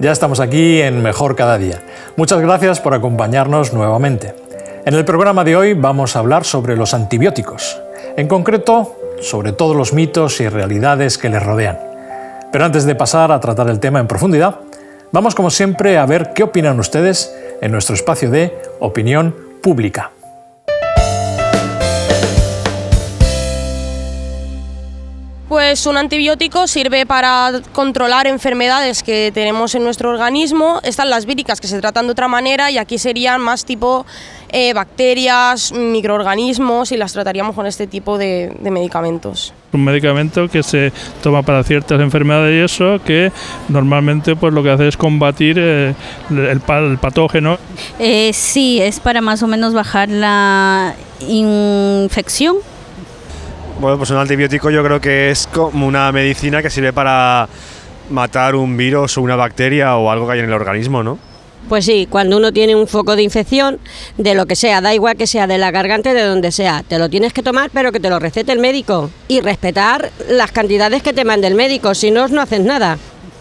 Ya estamos aquí en Mejor Cada Día. Muchas gracias por acompañarnos nuevamente. En el programa de hoy vamos a hablar sobre los antibióticos, en concreto sobre todos los mitos y realidades que les rodean. Pero antes de pasar a tratar el tema en profundidad, vamos como siempre a ver qué opinan ustedes en nuestro espacio de opinión pública. Pues un antibiótico sirve para controlar enfermedades que tenemos en nuestro organismo. Están las víricas que se tratan de otra manera y aquí serían más tipo eh, bacterias, microorganismos y las trataríamos con este tipo de, medicamentos. Un medicamento que se toma para ciertas enfermedades y eso que normalmente pues lo que hace es combatir eh, el, patógeno. Eh, sí, es para más o menos bajar la infección bueno, pues un antibiótico yo creo que es como una medicina que sirve para matar un virus o una bacteria o algo que hay en el organismo, ¿no? Pues sí, cuando uno tiene un foco de infección, de lo que sea, da igual que sea de la garganta, de donde sea, te lo tienes que tomar, pero que te lo recete el médico y respetar las cantidades que te mande el médico, si no, no haces nada.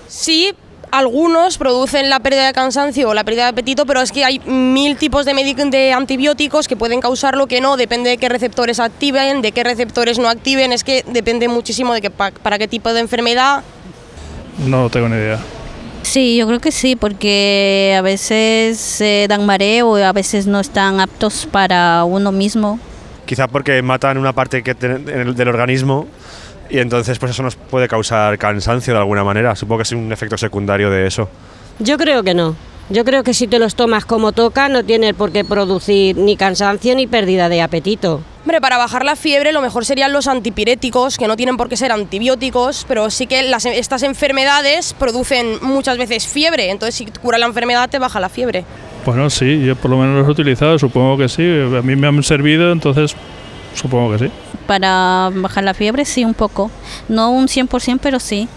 Sí, algunos producen la pérdida de cansancio o la pérdida de apetito, pero es que hay mil tipos de, de antibióticos que pueden causarlo, que no, depende de qué receptores activen, de qué receptores no activen, es que depende muchísimo de que, para qué tipo de enfermedad. No tengo ni idea. Sí, yo creo que sí, porque a veces eh, dan mareo, a veces no están aptos para uno mismo. Quizá porque matan una parte del organismo y entonces pues eso nos puede causar cansancio de alguna manera. Supongo que es un efecto secundario de eso. Yo creo que no. Yo creo que si te los tomas como toca no tiene por qué producir ni cansancio ni pérdida de apetito. Hombre, para bajar la fiebre lo mejor serían los antipiréticos, que no tienen por qué ser antibióticos, pero sí que e-, estas enfermedades producen muchas veces fiebre, entonces si cura la enfermedad te baja la fiebre. Bueno, sí, yo por lo menos los he utilizado, supongo que sí, a mí me han servido, entonces Supongo que sí. Para bajar la fiebre, sí, un poco. No un 100%, pero sí.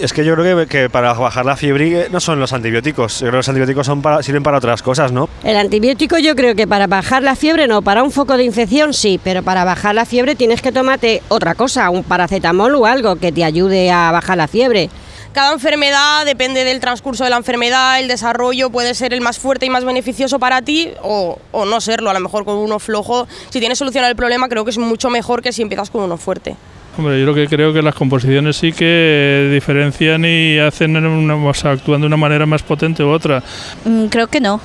Es que yo creo que, para bajar la fiebre no son los antibióticos. Yo creo que los antibióticos son sirven para otras cosas, ¿no? El antibiótico yo creo que para bajar la fiebre no, para un foco de infección sí, pero para bajar la fiebre tienes que tomarte otra cosa, un paracetamol o algo que te ayude a bajar la fiebre. Cada enfermedad depende del transcurso de la enfermedad, el desarrollo puede ser el más fuerte y más beneficioso para ti o, no serlo. A lo mejor con uno flojo, si tienes solución el problema, creo que es mucho mejor que si empiezas con uno fuerte. Hombre, yo lo que creo que las composiciones sí que diferencian y hacen, una, actúan de una manera más potente u otra. Mm, creo que no.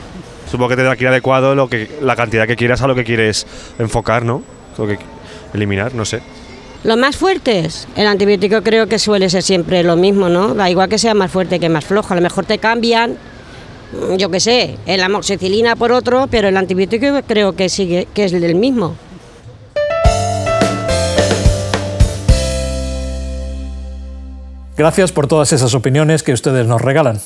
Supongo que te da aquí adecuado lo que, la cantidad que quieras a lo que quieres enfocar, ¿no? Lo que eliminar, no sé. Los más fuertes, el antibiótico creo que suele ser siempre lo mismo, ¿no? Da igual que sea más fuerte que más flojo, a lo mejor te cambian, mm, yo qué sé, el amoxicilina por otro, pero el antibiótico creo que sigue, que es el mismo. Gracias por todas esas opiniones que ustedes nos regalan.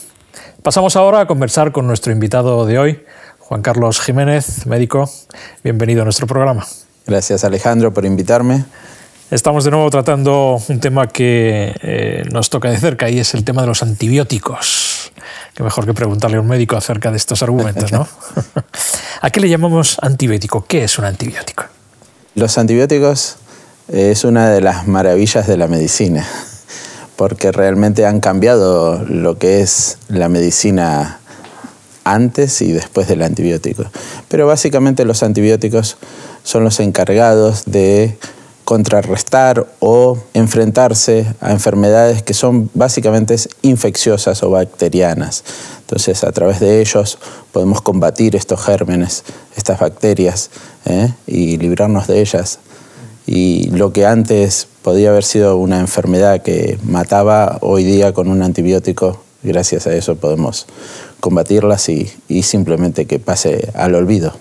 Pasamos ahora a conversar con nuestro invitado de hoy, Juan Carlos Jiménez, médico. Bienvenido a nuestro programa. Gracias Alejandro por invitarme. Estamos de nuevo tratando un tema que eh, nos toca de cerca y es el tema de los antibióticos. Qué mejor que preguntarle a un médico acerca de estos argumentos, ¿no? ¿A qué le llamamos antibiótico? ¿Qué es un antibiótico? Los antibióticos es una de las maravillas de la medicina, porque realmente han cambiado lo que es la medicina antes y después del antibiótico. Pero básicamente los antibióticos son los encargados de contrarrestar o enfrentarse a enfermedades que son básicamente infecciosas o bacterianas. Entonces, a través de ellos podemos combatir estos gérmenes, estas bacterias, ¿eh? y librarnos de ellas. Y lo que antes podía haber sido una enfermedad que mataba, hoy día con un antibiótico, gracias a eso podemos combatirlas y simplemente que pase al olvido.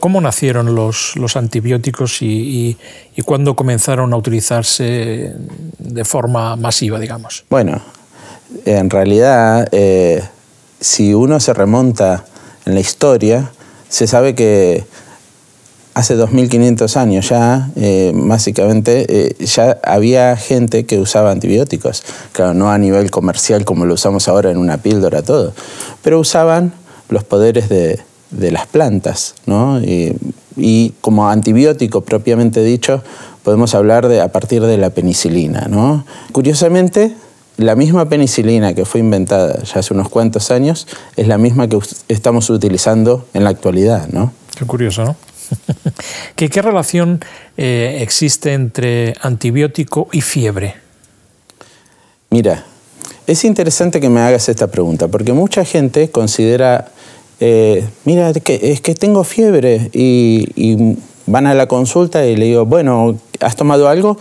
¿Cómo nacieron los, los antibióticos y, y, cuándo comenzaron a utilizarse de forma masiva, digamos? Bueno, en realidad, eh, si uno se remonta en la historia, se sabe que hace 2500 años ya, eh, básicamente, eh, ya había gente que usaba antibióticos. Claro, no a nivel comercial como lo usamos ahora en una píldora, todo. Pero usaban los poderes de, de las plantas. ¿no? y como antibiótico propiamente dicho, podemos hablar de, a partir de la penicilina. ¿no? Curiosamente, la misma penicilina que fue inventada ya hace unos cuantos años es la misma que estamos utilizando en la actualidad. ¿no? Qué curioso, ¿no? ¿Qué, relación eh, existe entre antibiótico y fiebre? Mira, es interesante que me hagas esta pregunta, porque mucha gente considera eh, mira, es que, tengo fiebre y, van a la consulta y le digo, bueno, ¿has tomado algo?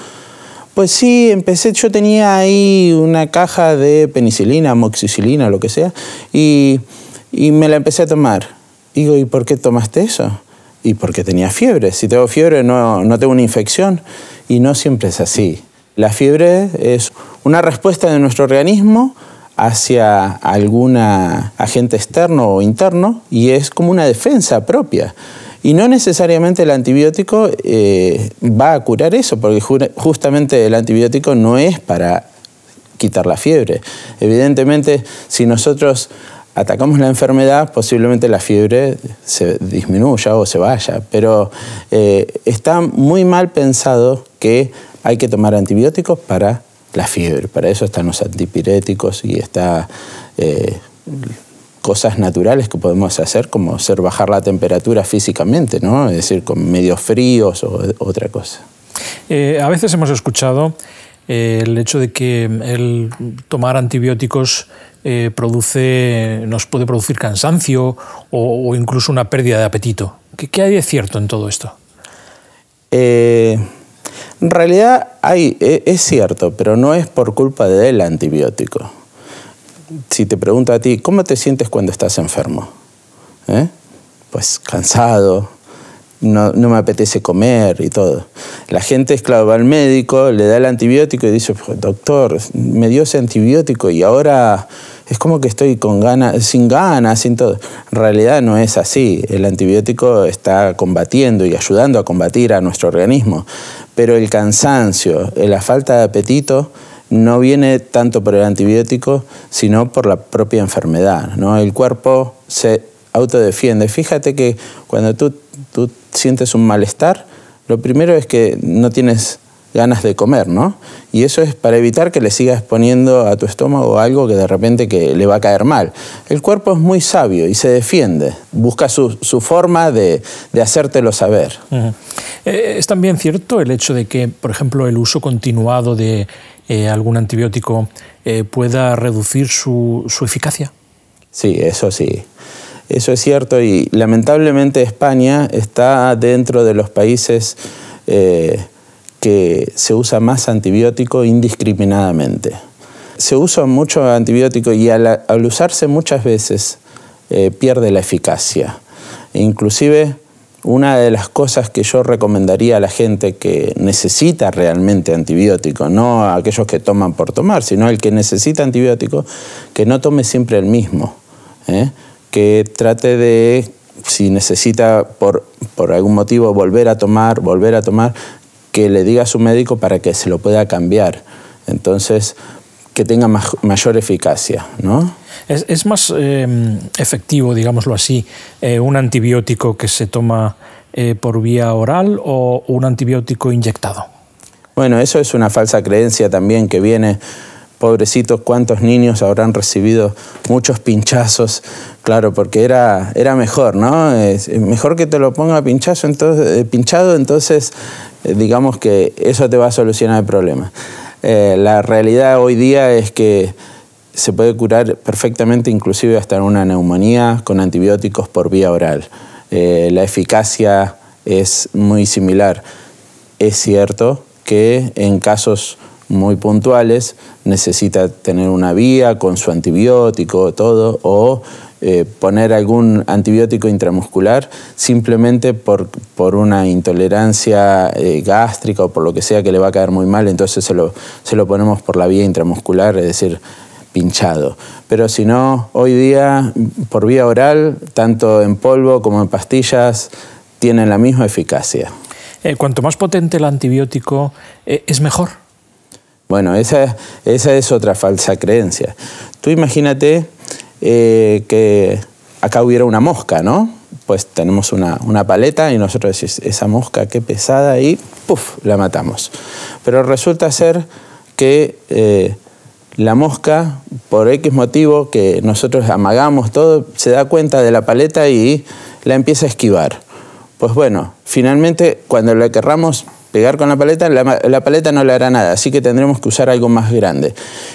Pues sí, empecé, yo tenía ahí una caja de penicilina, moxicilina, lo que sea, y, me la empecé a tomar. Digo, ¿y por qué tomaste eso? Y porque tenía fiebre. Si tengo fiebre no tengo una infección. Y no siempre es así. La fiebre es una respuesta de nuestro organismo hacia algún agente externo o interno y es como una defensa propia. Y no necesariamente el antibiótico eh, va a curar eso, porque justamente el antibiótico no es para quitar la fiebre. Evidentemente, si nosotros atacamos la enfermedad, posiblemente la fiebre se disminuya o se vaya, pero eh, está muy mal pensado que hay que tomar antibióticos para la fiebre. Para eso están los antipiréticos y está eh, cosas naturales que podemos hacer, como ser bajar la temperatura físicamente, ¿no? Es decir, con medios fríos o otra cosa. Eh, a veces hemos escuchado eh, el hecho de que el tomar antibióticos produce, nos puede producir cansancio o, incluso una pérdida de apetito. ¿Qué, ¿Qué, hay de cierto en todo esto? Eh, en realidad hay, e, es cierto, pero no es por culpa del antibiótico. Si te pregunto a ti, ¿cómo te sientes cuando estás enfermo? ¿Eh? Pues cansado, no, me apetece comer y todo. La gente esclava al médico, le da el antibiótico y dice, pues, doctor, me dio ese antibiótico y ahora es como que estoy con ganas, sin ganas, sin todo. En realidad no es así. El antibiótico está combatiendo y ayudando a combatir a nuestro organismo, pero el cansancio, eh, la falta de apetito, no viene tanto por el antibiótico, sino por la propia enfermedad. ¿no? El cuerpo se autodefiende. Fíjate que cuando tú, tú sientes un malestar, lo primero es que no tienes ganas de comer, ¿no? Y eso es para evitar que le sigas poniendo a tu estómago algo que de repente que le va a caer mal. El cuerpo es muy sabio y se defiende, busca su, forma de, hacértelo saber. Eh, es también cierto el hecho de que, por ejemplo, el uso continuado de eh, algún antibiótico eh, pueda reducir su, eficacia. Sí, eso sí. Eso es cierto y lamentablemente España está dentro de los países que se usa más antibiótico indiscriminadamente. Se usa mucho antibiótico y al, usarse muchas veces eh, pierde la eficacia. Inclusive una de las cosas que yo recomendaría a la gente que necesita realmente antibiótico, no a aquellos que toman por tomar, sino al que necesita antibiótico, que no tome siempre el mismo, ¿eh? que trate de, si necesita por, por algún motivo volver a tomar, volver a tomar, que le diga a su médico para que se lo pueda cambiar. Entonces, que tenga mayor eficacia, ¿no? Es, es más em, efectivo, digámoslo así, eh, un antibiótico que se toma eh, por vía oral o un antibiótico inyectado. Bueno, eso es una falsa creencia también que viene pobrecitos, cuántos niños habrán recibido muchos pinchazos, claro, porque era, era mejor, ¿no? Es mejor que te lo ponga pinchazo, entonces, eh, pinchado, entonces eh, digamos que eso te va a solucionar el problema. Eh, la realidad hoy día es que se puede curar perfectamente, inclusive hasta una neumonía, con antibióticos por vía oral. la eficacia es muy similar. Es cierto que en casos muy puntuales, necesita tener una vía con su antibiótico, todo, o eh, poner algún antibiótico intramuscular simplemente por, por una intolerancia eh, gástrica o por lo que sea que le va a caer muy mal, entonces se lo, ponemos por la vía intramuscular, es decir, pinchado. Pero si no, hoy día por vía oral, tanto en polvo como en pastillas, tienen la misma eficacia. Eh, cuanto más potente el antibiótico, ¿es mejor? Bueno, esa, esa es otra falsa creencia. Tú imagínate eh, que acá hubiera una mosca, ¿no? Pues tenemos una, paleta y nosotros decimos, esa mosca qué pesada y ¡puf! la matamos. Pero resulta ser que eh, la mosca, por X motivo que nosotros amagamos todo, se da cuenta de la paleta y la empieza a esquivar. Pues bueno, finalmente cuando la querramos Llegar con la paleta, la, paleta no le hará nada, así que tendremos que usar algo más grande.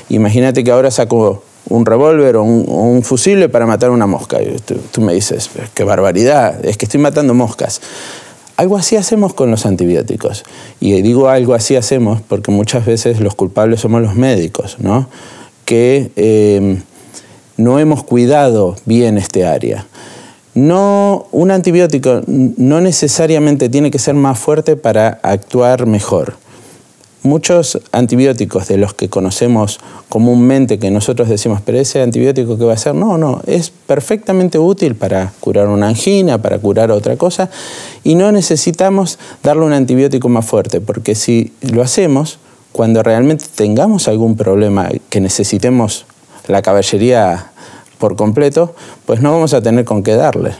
Imagínate que ahora saco un revólver o un, fusible para matar una mosca. Tú, tú, me dices, qué barbaridad, es que estoy matando moscas. Algo así hacemos con los antibióticos. Y digo algo así hacemos porque muchas veces los culpables somos los médicos, ¿no? Que eh, no hemos cuidado bien este área. No, un antibiótico no necesariamente tiene que ser más fuerte para actuar mejor. Muchos antibióticos de los que conocemos comúnmente, que nosotros decimos, pero ese antibiótico que va a ser, no, no, es perfectamente útil para curar una angina, para curar otra cosa, y no necesitamos darle un antibiótico más fuerte, porque si lo hacemos, cuando realmente tengamos algún problema que necesitemos la caballería por completo, pues no vamos a tener con qué darle.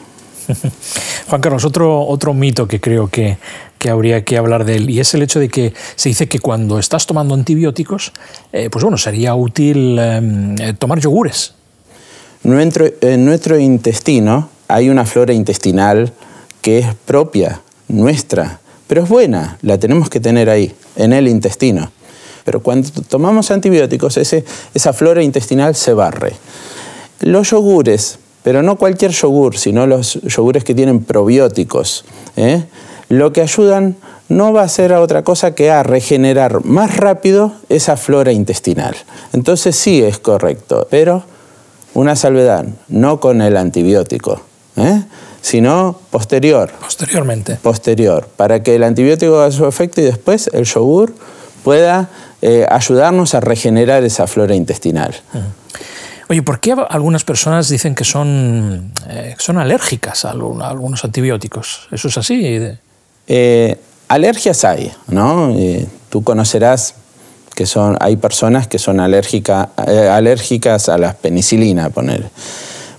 Juan Carlos, otro, otro mito que creo que, que, habría que hablar de él, y es el hecho de que se dice que cuando estás tomando antibióticos, eh, pues bueno, sería útil em, eh, tomar yogures. Nuestro, en nuestro intestino hay una flora intestinal que es propia, nuestra, pero es buena, la tenemos que tener ahí, en el intestino. Pero cuando tomamos antibióticos, esa flora intestinal se barre. Los yogures, pero no cualquier yogur, sino los yogures que tienen probióticos, ¿eh? lo que ayudan no va a ser a otra cosa que a regenerar más rápido esa flora intestinal. Entonces sí es correcto, pero una salvedad, no con el antibiótico, ¿eh? sino posterior. Posteriormente. Posterior, para que el antibiótico haga su efecto y después el yogur pueda eh, ayudarnos a regenerar esa flora intestinal. Oye, ¿por qué algunas personas dicen que son, eh, son alérgicas a, algunos antibióticos? ¿Eso es así? Eh, alergias hay, ¿no? Eh, tú conocerás que son, hay personas que son alérgica, alérgicas a la penicilina, poner.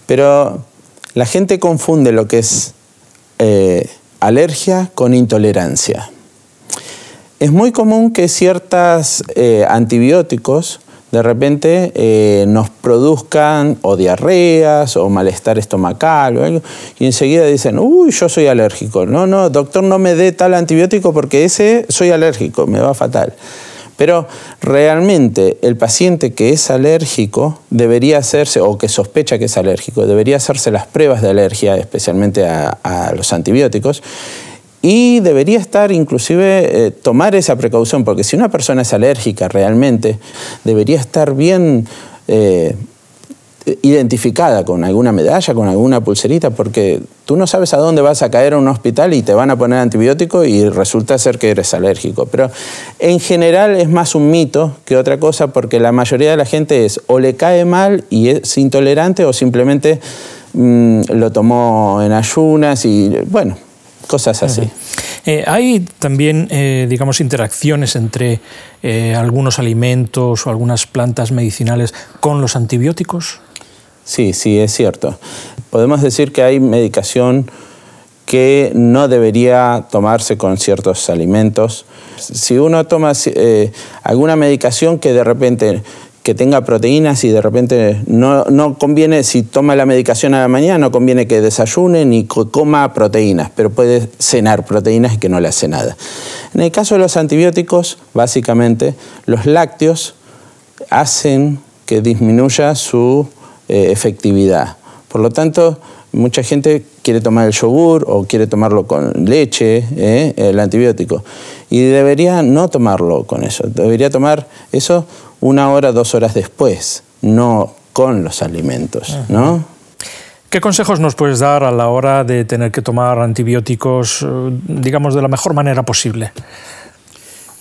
Pero la gente confunde lo que es alergia con intolerancia. Es muy común que ciertos antibióticos de repente eh, nos produzcan o diarreas o malestar estomacal o algo, y enseguida dicen, uy, yo soy alérgico. No, no, doctor, no me dé tal antibiótico porque ese soy alérgico, me va fatal. Pero realmente el paciente que es alérgico debería hacerse, o que sospecha que es alérgico, debería hacerse las pruebas de alergia, especialmente a los antibióticos, y debería estar inclusive eh, tomar esa precaución, porque si una persona es alérgica realmente, debería estar bien eh, identificada con alguna medalla, con alguna pulserita, porque tú no sabes a dónde vas a caer a un hospital y te van a poner antibiótico y resulta ser que eres alérgico. Pero en general es más un mito que otra cosa, porque la mayoría de la gente es o le cae mal y es intolerante o simplemente mm, lo tomó en ayunas y bueno Cosas así. Eh, hay también, eh, digamos, interacciones entre eh, algunos alimentos o algunas plantas medicinales con los antibióticos. Sí, sí, es cierto. Podemos decir que hay medicación que no debería tomarse con ciertos alimentos. Si uno toma alguna medicación que de repente que tenga proteínas y de repente no, conviene, si toma la medicación a la mañana, no conviene que desayune ni coma proteínas, pero puede cenar proteínas y que no le hace nada. En el caso de los antibióticos, básicamente, los lácteos hacen que disminuya su eh, efectividad. Por lo tanto, mucha gente quiere tomar el yogur o quiere tomarlo con leche, eh, el antibiótico. Y debería no tomarlo con eso, debería tomar eso una hora, dos horas después, no con los alimentos, ¿no? ¿Qué consejos nos puedes dar a la hora de tener que tomar antibióticos, eh, digamos, de la mejor manera posible?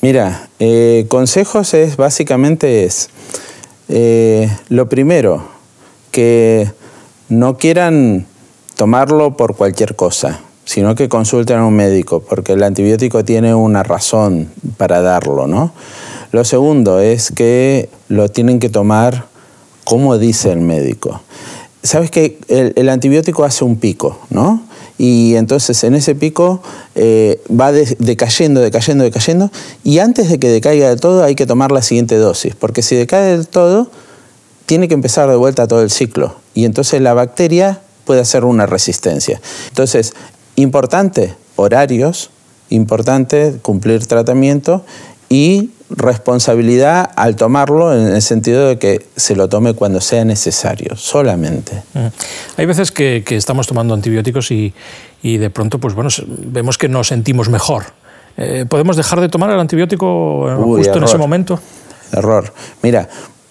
Mira, eh, consejos es básicamente es eh, lo primero que no quieran tomarlo por cualquier cosa, sino que consulten a un médico, porque el antibiótico tiene una razón para darlo, ¿no? Lo segundo es que lo tienen que tomar como dice el médico. Sabes que el, antibiótico hace un pico, ¿no? y entonces en ese pico eh, va decayendo, decayendo, decayendo, y antes de que decaiga del todo hay que tomar la siguiente dosis, porque si decae del todo, tiene que empezar de vuelta todo el ciclo, y entonces la bacteria puede hacer una resistencia. Entonces, importante, horarios, importante cumplir tratamiento y responsabilidad al tomarlo en el sentido de que se lo tome cuando sea necesario, solamente. Hay veces que, estamos tomando antibióticos y, de pronto pues bueno, vemos que nos sentimos mejor. Eh, ¿Podemos dejar de tomar el antibiótico eh, justo en ese momento? Error. Mira,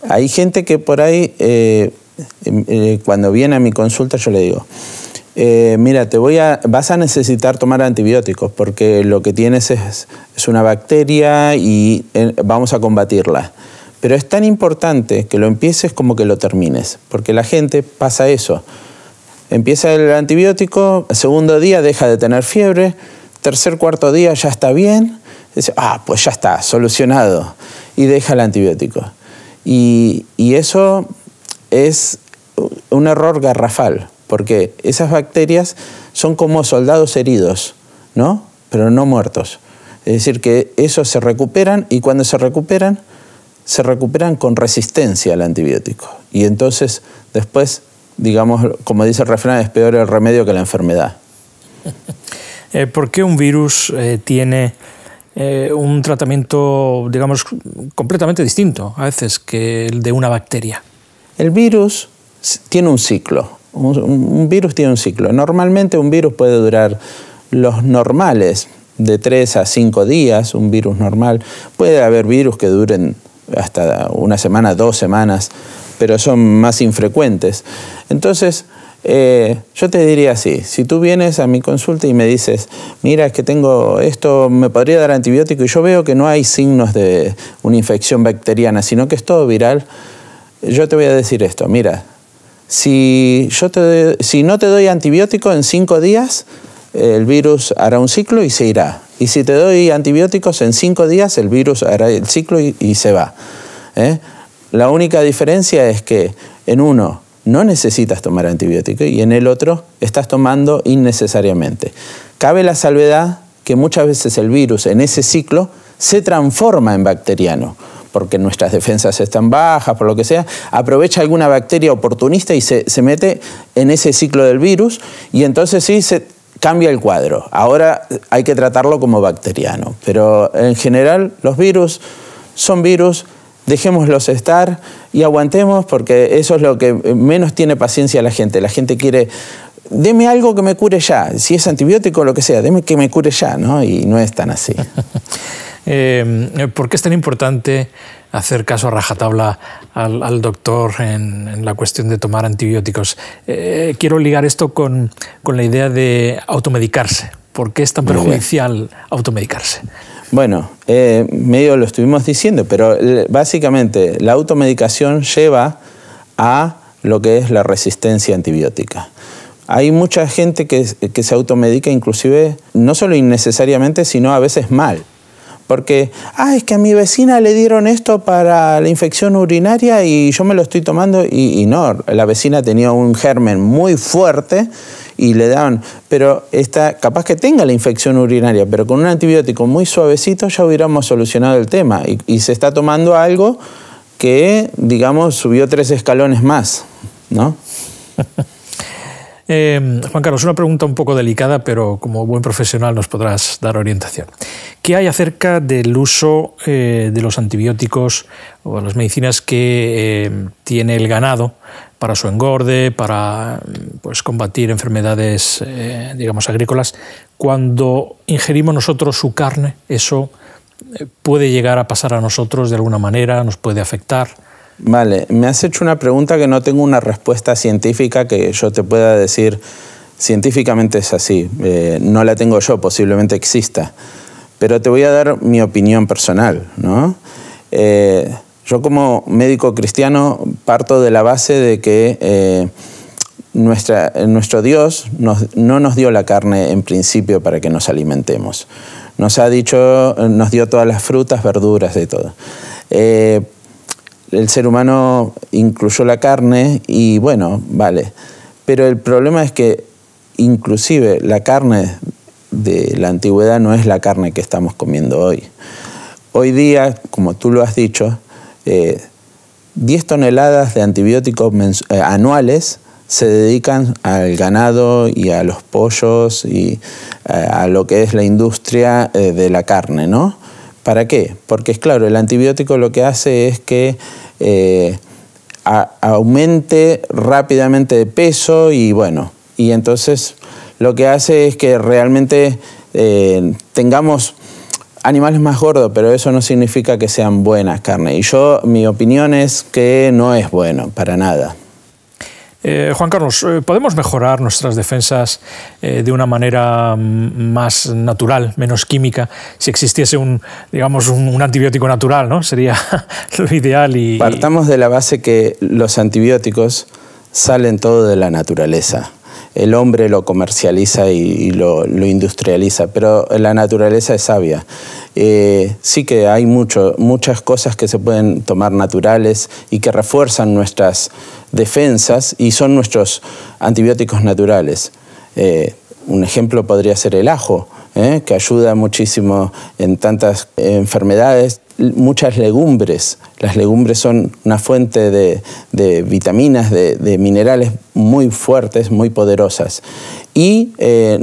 hay gente que por ahí, eh, em, cuando viene a mi consulta yo le digo, eh, mira, te voy a, vas a necesitar tomar antibióticos porque lo que tienes es, una bacteria y eh, vamos a combatirla. Pero es tan importante que lo empieces como que lo termines, porque la gente pasa eso. Empieza el antibiótico, el segundo día deja de tener fiebre, tercer, cuarto día ya está bien, dice, ah, pues ya está, solucionado, y deja el antibiótico. y eso es un error garrafal, porque esas bacterias son como soldados heridos, ¿no? Pero no muertos. Es decir, que esos se recuperan y cuando se recuperan, se recuperan con resistencia al antibiótico. Y entonces después, digamos, como dice el refrán, es peor el remedio que la enfermedad. Eh, ¿Por qué un virus eh, tiene eh, un tratamiento, digamos, completamente distinto a veces que el de una bacteria? El virus tiene un ciclo. Un, virus tiene un ciclo. Normalmente un virus puede durar los normales, de 3 a 5 días, un virus normal. Puede haber virus que duren hasta una semana, dos semanas, pero son más infrecuentes. Entonces, eh, yo te diría así, si tú vienes a mi consulta y me dices, mira, es que tengo esto, me podría dar antibiótico y yo veo que no hay signos de una infección bacteriana, sino que es todo viral, yo te voy a decir esto, mira, si, no te doy antibiótico en cinco días, el virus hará un ciclo y se irá. Y si te doy antibióticos en cinco días, el virus hará el ciclo y, se va. ¿eh? La única diferencia es que en uno no necesitas tomar antibiótico y en el otro estás tomando innecesariamente. Cabe la salvedad que muchas veces el virus en ese ciclo se transforma en bacteriano porque nuestras defensas están bajas, por lo que sea, aprovecha alguna bacteria oportunista y se, mete en ese ciclo del virus y entonces sí se cambia el cuadro. Ahora hay que tratarlo como bacteriano, pero en general los virus son virus, dejémoslos estar y aguantemos porque eso es lo que menos tiene paciencia la gente. La gente quiere deme algo que me cure ya. Si es antibiótico, o lo que sea, deme que me cure ya, ¿no? Y no es tan así. Eh, ¿Por qué es tan importante hacer caso a rajatabla al, doctor en, la cuestión de tomar antibióticos? Eh, quiero ligar esto con, con, la idea de automedicarse. ¿Por qué es tan perjudicial automedicarse? Bueno, eh, medio lo estuvimos diciendo, pero básicamente la automedicación lleva a lo que es la resistencia antibiótica. Hay mucha gente que, que se automedica inclusive no solo innecesariamente, sino a veces mal. Porque, ah, es que a mi vecina le dieron esto para la infección urinaria y yo me lo estoy tomando y, no, la vecina tenía un germen muy fuerte y le daban, pero está, capaz que tenga la infección urinaria, pero con un antibiótico muy suavecito ya hubiéramos solucionado el tema y, y se está tomando algo que, digamos, subió tres escalones más, ¿no? Em, Juan Carlos, una pregunta un poco delicada, pero como buen profesional nos podrás dar orientación. ¿Qué hay acerca del uso eh, de los antibióticos o las medicinas que em, tiene el ganado para su engorde, para pues, combatir enfermedades, eh, digamos, agrícolas? Cuando ingerimos nosotros su carne, eso eh, puede llegar a pasar a nosotros de alguna manera, nos puede afectar. Vale, me has hecho una pregunta que no tengo una respuesta científica que yo te pueda decir científicamente es así. Eh, no la tengo yo, posiblemente exista. Pero te voy a dar mi opinión personal. ¿no? Eh, yo como médico cristiano parto de la base de que eh, nuestra, nuestro Dios no nos dio la carne en principio para que nos alimentemos. Nos ha dicho, nos dio todas las frutas, verduras, de todo el ser humano incluyó la carne y bueno, vale. Pero el problema es que inclusive la carne de la antigüedad no es la carne que estamos comiendo hoy. Hoy día, como tú lo has dicho, 10 eh, toneladas de antibióticos eh, anuales se dedican al ganado y a los pollos y eh, a lo que es la industria de la carne, ¿no? ¿Para qué? Porque es claro, el antibiótico lo que hace es que eh, aumente rápidamente de peso y bueno, y entonces lo que hace es que realmente eh, tengamos animales más gordos, pero eso no significa que sean buenas carnes. Y yo, mi opinión es que no es bueno, para nada. Eh, Juan Carlos, eh, ¿podemos mejorar nuestras defensas eh, de una manera mm, más natural, menos química? Si existiese un, antibiótico natural, ¿no? Sería lo ideal Partamos de la base que los antibióticos salen todo de la naturaleza el hombre lo comercializa y, lo, industrializa, pero la naturaleza es sabia. Eh, sí que hay muchas cosas que se pueden tomar naturales y que refuerzan nuestras defensas y son nuestros antibióticos naturales. Eh, un ejemplo podría ser el ajo, eh, que ayuda muchísimo en tantas enfermedades, muchas legumbres las legumbres son una fuente de, vitaminas, de, minerales muy fuertes, muy poderosas. Y eh,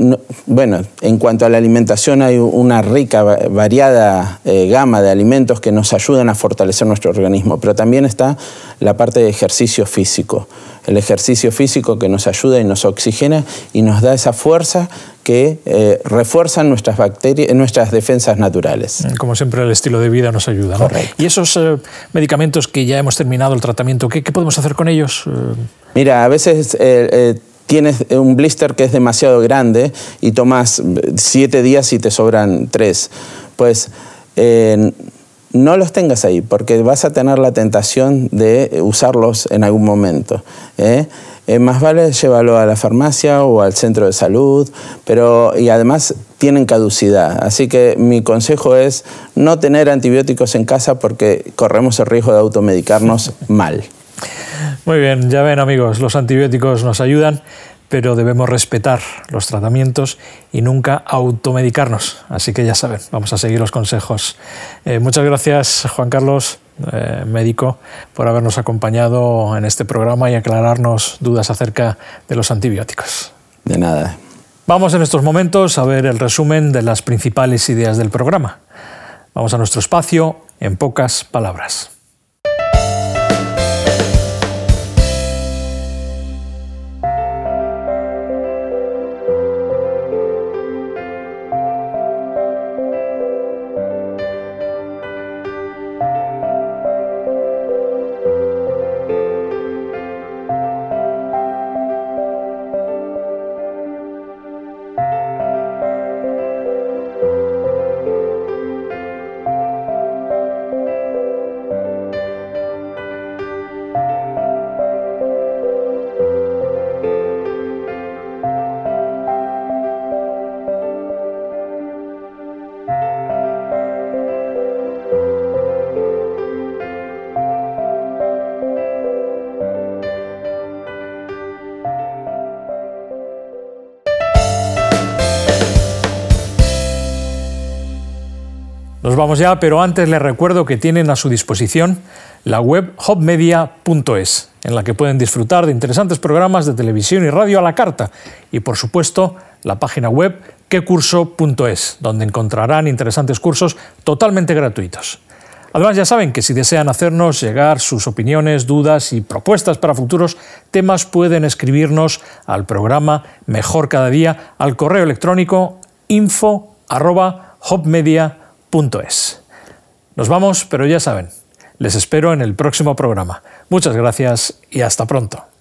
bueno, en cuanto a la alimentación hay una rica, variada eh, gama de alimentos que nos ayudan a fortalecer nuestro organismo, pero también está la parte de ejercicio físico. El ejercicio físico que nos ayuda y nos oxigena y nos da esa fuerza que eh, refuerza nuestras bacterias, nuestras defensas naturales. Como siempre, el estilo de vida nos ayuda. ¿no? Y medicamentos que ya hemos terminado el tratamiento, ¿qué, podemos hacer con ellos? Eh, Mira, a veces... Eh, eh, tienes un blister que es demasiado grande y tomas siete días y te sobran tres. Pues no los tengas ahí, porque vas a tener la tentación de usarlos en algún momento. Eh, más vale llévalo a la farmacia o al centro de salud, pero y además tienen caducidad. Así que mi consejo es no tener antibióticos en casa porque corremos el riesgo de automedicarnos mal. Muy bien, ya ven amigos, los antibióticos nos ayudan, pero debemos respetar los tratamientos y nunca automedicarnos. Así que ya saben, vamos a seguir los consejos. Eh, muchas gracias, Juan Carlos. Eh, médico, por habernos acompañado en este programa y aclararnos dudas acerca de los antibióticos. De nada. Vamos en estos momentos a ver el resumen de las principales ideas del programa. Vamos a nuestro espacio en pocas palabras. Pues vamos ya, pero antes les recuerdo que tienen a su disposición la web hopmedia.es, en la que pueden disfrutar de interesantes programas de televisión y radio a la carta, y por supuesto la página web quecurso.es, donde encontrarán interesantes cursos totalmente gratuitos. Además ya saben que si desean hacernos llegar sus opiniones, dudas y propuestas para futuros temas pueden escribirnos al programa Mejor Cada Día al correo electrónico info es. Nos vamos, pero ya saben, les espero en el próximo programa. Muchas gracias y hasta pronto.